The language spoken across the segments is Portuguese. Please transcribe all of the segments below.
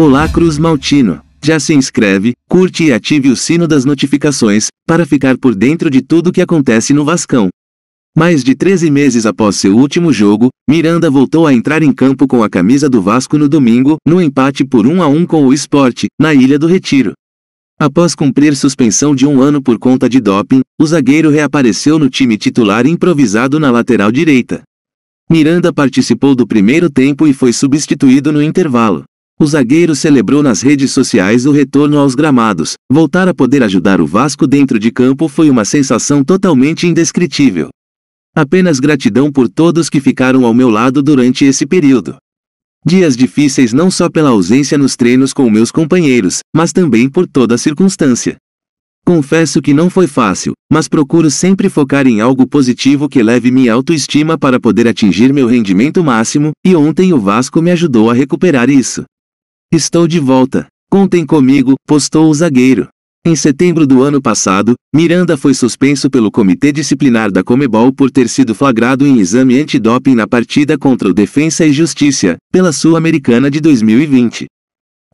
Olá Cruz Maltino! Já se inscreve, curte e ative o sino das notificações, para ficar por dentro de tudo o que acontece no Vascão. Mais de 13 meses após seu último jogo, Miranda voltou a entrar em campo com a camisa do Vasco no domingo, no empate por 1 a 1 com o Esporte, na Ilha do Retiro. Após cumprir suspensão de um ano por conta de doping, o zagueiro reapareceu no time titular improvisado na lateral direita. Miranda participou do primeiro tempo e foi substituído no intervalo. O zagueiro celebrou nas redes sociais o retorno aos gramados. Voltar a poder ajudar o Vasco dentro de campo foi uma sensação totalmente indescritível. Apenas gratidão por todos que ficaram ao meu lado durante esse período. Dias difíceis não só pela ausência nos treinos com meus companheiros, mas também por toda a circunstância. Confesso que não foi fácil, mas procuro sempre focar em algo positivo que leve minha autoestima para poder atingir meu rendimento máximo, e ontem o Vasco me ajudou a recuperar isso. Estou de volta. Contem comigo, postou o zagueiro. Em setembro do ano passado, Miranda foi suspenso pelo Comitê Disciplinar da Comebol por ter sido flagrado em exame antidoping na partida contra o Defensa e Justiça, pela Sul-Americana de 2020.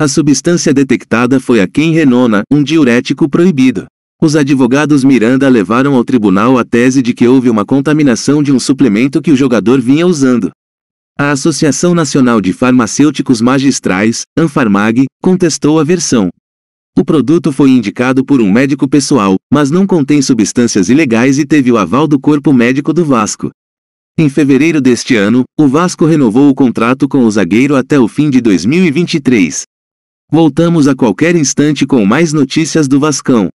A substância detectada foi a quinrenona, um diurético proibido. Os advogados Miranda levaram ao tribunal a tese de que houve uma contaminação de um suplemento que o jogador vinha usando. A Associação Nacional de Farmacêuticos Magistrais, Anfarmag, contestou a versão. O produto foi indicado por um médico pessoal, mas não contém substâncias ilegais e teve o aval do Corpo Médico do Vasco. Em fevereiro deste ano, o Vasco renovou o contrato com o zagueiro até o fim de 2023. Voltamos a qualquer instante com mais notícias do Vascão.